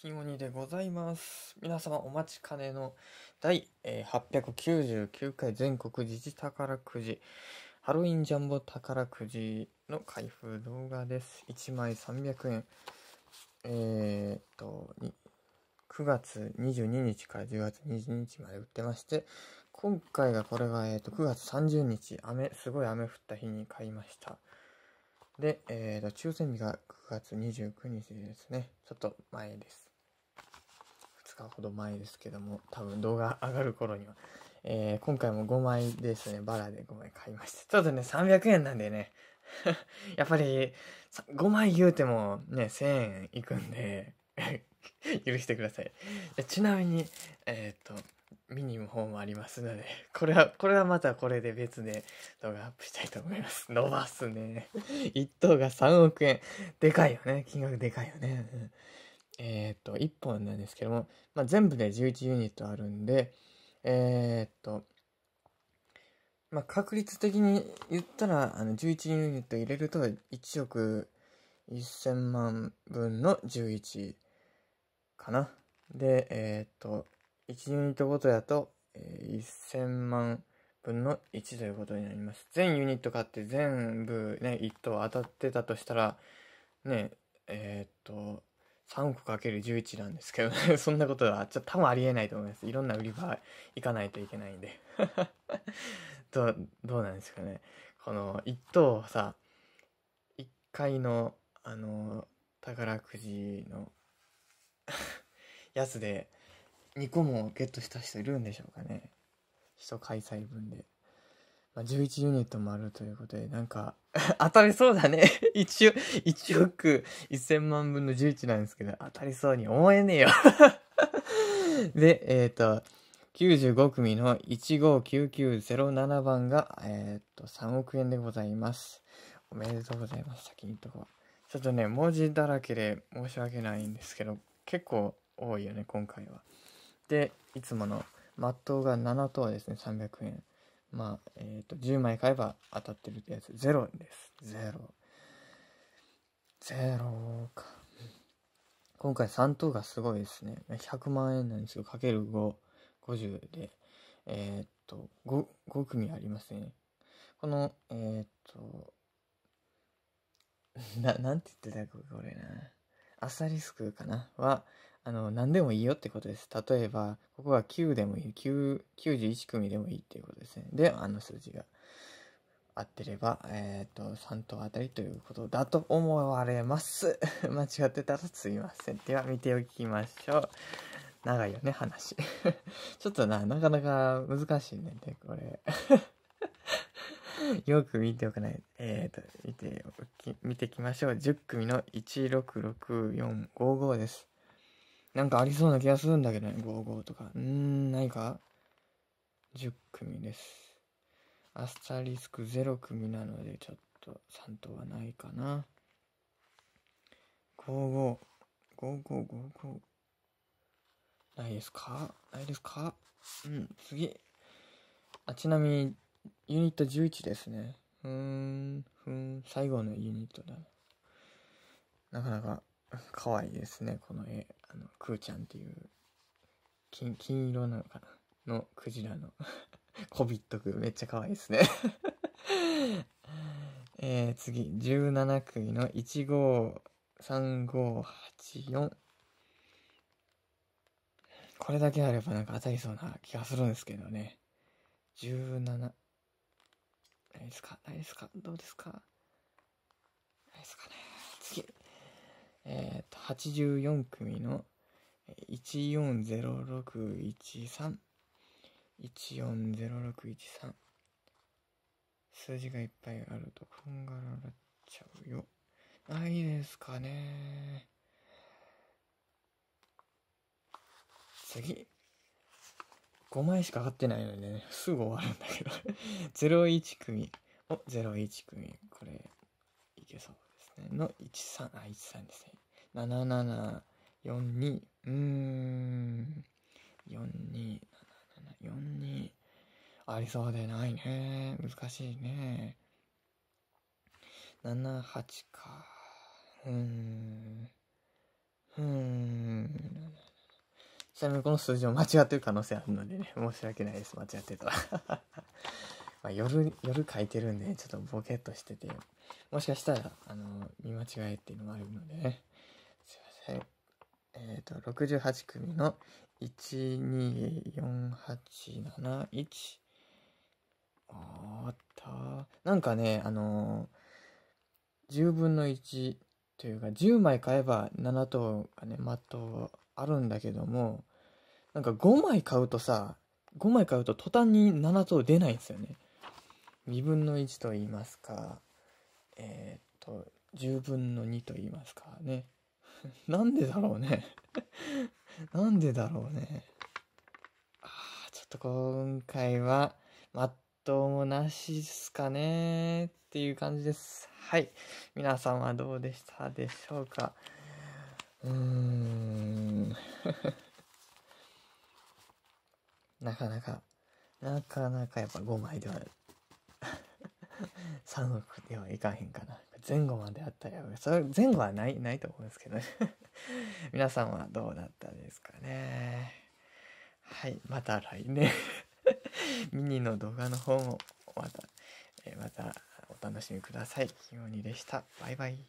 金鬼でございます。皆様お待ちかねの第899回全国自治宝くじハロウィンジャンボ宝くじの開封動画です。1枚300円。えー、っと、9月22日から10月22日まで売ってまして、今回がこれが、えー、っと9月30日、雨、すごい雨降った日に買いました。で、えーと、と抽選日が9月29日ですね。ちょっと前です。日ほど前ですけども、多分動画上がる頃には、えー、今回も5枚ですね、バラで5枚買いました。ちょっとね、300円なんでね、やっぱり5枚言うてもね、1000円いくんで 許してください。ちなみに、えっ、と、ミニの方もありますので、これは、これはまたこれで別で動画アップしたいと思います。伸ばすね。1等が3億円。でかいよね。金額でかいよね。うん1本なんですけども、まあ、全部で11ユニットあるんで、えー、っと、まあ、確率的に言ったら、あの、11ユニット入れると1億1000万分の11かな。で、えー、っと、1ユニットごとやと、えー、1000万分の1ということになります。全ユニット買って全部ね、1等当たってたとしたら、ね、えー、っと、3個かける1 1なんですけどね そんなことはちょっと多分ありえないと思います。いろんな売り場行かないといけないんで ど。どうなんですかね。この1等さ、1階の、あの、宝くじの やつで2個もゲットした人いるんでしょうかね。人開催分で。まあ、11ユニットもあるということで、なんか 当たりそうだね1。1 億1000万分の11なんですけど、当たりそうに思えねえよ で、えっ、ー、と、95組の159907番が、えっ、ー、と、3億円でございます。おめでとうございます。先にとこちょっとね、文字だらけで申し訳ないんですけど、結構多いよね、今回は。で、いつもの、マットが7等ですね、300円。まあ、えっ、ー、と、10枚買えば当たってるってやつ、ゼロです。ゼロ。ゼロか。今回3等がすごいですね。100万円なんですけど、かける5、50で、えっ、と5、5組ありますね。この、えー、っと、な、なんて言ってたけ、これな。アタリスクかなは、あの、何でもいいよってことです。例えば、ここが9でもいい。9、91組でもいいっていうことですね。で、あの数字が合ってれば、えー、と、3等あたりということだと思われます。間違ってたらすいません。では、見ておきましょう。長いよね、話。ちょっとな、なかなか難しいねんこれ。よく見ておかない。えっ、ー、と、見ておき、見てきましょう。10組の166455です。なんかありそうな気がするんだけどね、55とか。うーん、いか ?10 組です。アスタリスク0組なので、ちょっと3等はないかな。55、5555。ないですかないですかうん、次。あ、ちなみに、ユニット11ですね。ふーん、ふーん、最後のユニットだな。なかなか可愛いですね、この絵。あの、くーちゃんっていう、金、金色なのかなのクジラのこび ッとく。めっちゃ可愛いですね え次、17組の153584。これだけあればなんか当たりそうな気がするんですけどね。17。ないですかないですかどうですかないですかね。次。えー、84組の140613 140613数字がいっぱいあるとこんがらがっちゃうよないですかね次5枚しか買ってないのでねすぐ終わるんだけど01 組お01組これいけそうですねの13あ13ですね7742うん427742ありそうでないね難しいね78かうんうんちなみにこの数字を間違ってる可能性あるのでね、申し訳ないです、間違ってた まあ夜、夜書いてるんで、ちょっとボケっとしてて、もしかしたら、あの、見間違えっていうのもあるのでね。えーと、68組の124871あったなんかねあのー、10分の1というか10枚買えば7等がねマットあるんだけどもなんか5枚買うとさ5枚買うと途端に7等出ないんですよね2分の1と言いますかえっ、ー、と10分の2と言いますかね なんでだろうね。なんでだろうね。ああ、ちょっと今回は、まっとうもなしっすかねっていう感じです。はい。皆さんはどうでしたでしょうか。うーん。なかなか、なかなかやっぱ5枚では3億ではいかへんかな。前後まであったら、それ前後はない、ないと思うんですけどね 皆さんはどうだったですかね。はい、また来年 ミニの動画の方もまた、えまたお楽しみください。ひよにでした。バイバイ。